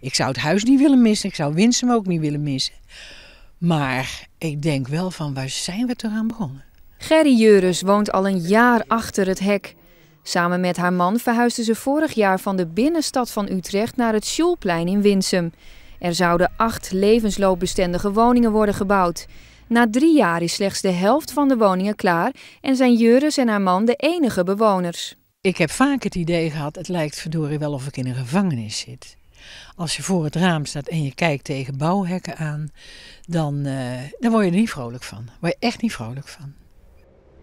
Ik zou het huis niet willen missen, ik zou Winsum ook niet willen missen. Maar ik denk wel van waar zijn we aan begonnen? Gerry Jurus woont al een jaar achter het hek. Samen met haar man verhuisden ze vorig jaar van de binnenstad van Utrecht naar het Sjoelplein in Winsum. Er zouden acht levensloopbestendige woningen worden gebouwd. Na drie jaar is slechts de helft van de woningen klaar en zijn Jurus en haar man de enige bewoners. Ik heb vaak het idee gehad, het lijkt verdorie wel of ik in een gevangenis zit. Als je voor het raam staat en je kijkt tegen bouwhekken aan, dan, eh, dan word je er niet vrolijk van. Word je echt niet vrolijk van.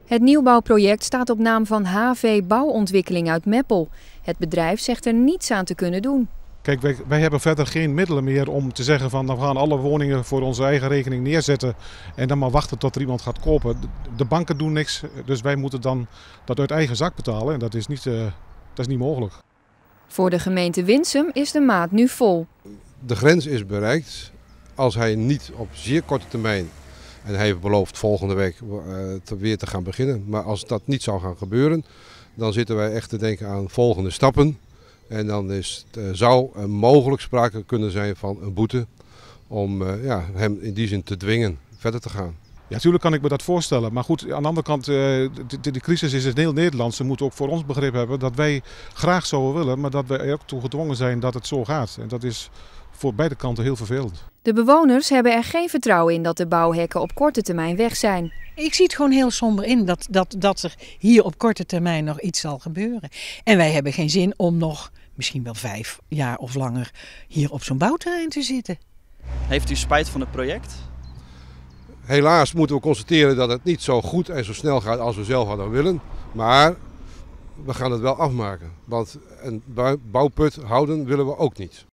Het nieuwbouwproject staat op naam van HV Bouwontwikkeling uit Meppel. Het bedrijf zegt er niets aan te kunnen doen. Kijk, wij, hebben verder geen middelen meer om te zeggen van nou, we gaan alle woningen voor onze eigen rekening neerzetten en dan maar wachten tot er iemand gaat kopen. De, banken doen niks, dus wij moeten dan dat uit eigen zak betalen en dat is niet, eh, dat is niet mogelijk. Voor de gemeente Winsum is de maat nu vol. De grens is bereikt. Als hij niet op zeer korte termijn, en hij heeft beloofd volgende week eh, weer te gaan beginnen, maar als dat niet zou gaan gebeuren, dan zitten wij echt te denken aan volgende stappen. En dan is het, eh, zou mogelijk sprake kunnen zijn van een boete om eh, ja, hem in die zin te dwingen verder te gaan. Ja, natuurlijk kan ik me dat voorstellen. Maar goed, aan de andere kant, eh, de, crisis is het heel Nederland. Ze moeten ook voor ons begrip hebben dat wij graag zouden willen, maar dat wij ook toe gedwongen zijn dat het zo gaat. En dat is voor beide kanten heel vervelend. De bewoners hebben er geen vertrouwen in dat de bouwhekken op korte termijn weg zijn. Ik zie het gewoon heel somber in dat, dat, dat er hier op korte termijn nog iets zal gebeuren. En wij hebben geen zin om nog misschien wel vijf jaar of langer hier op zo'n bouwterrein te zitten. Heeft u spijt van het project? Helaas moeten we constateren dat het niet zo goed en zo snel gaat als we zelf hadden willen. Maar we gaan het wel afmaken. Want een bouwput houden willen we ook niet.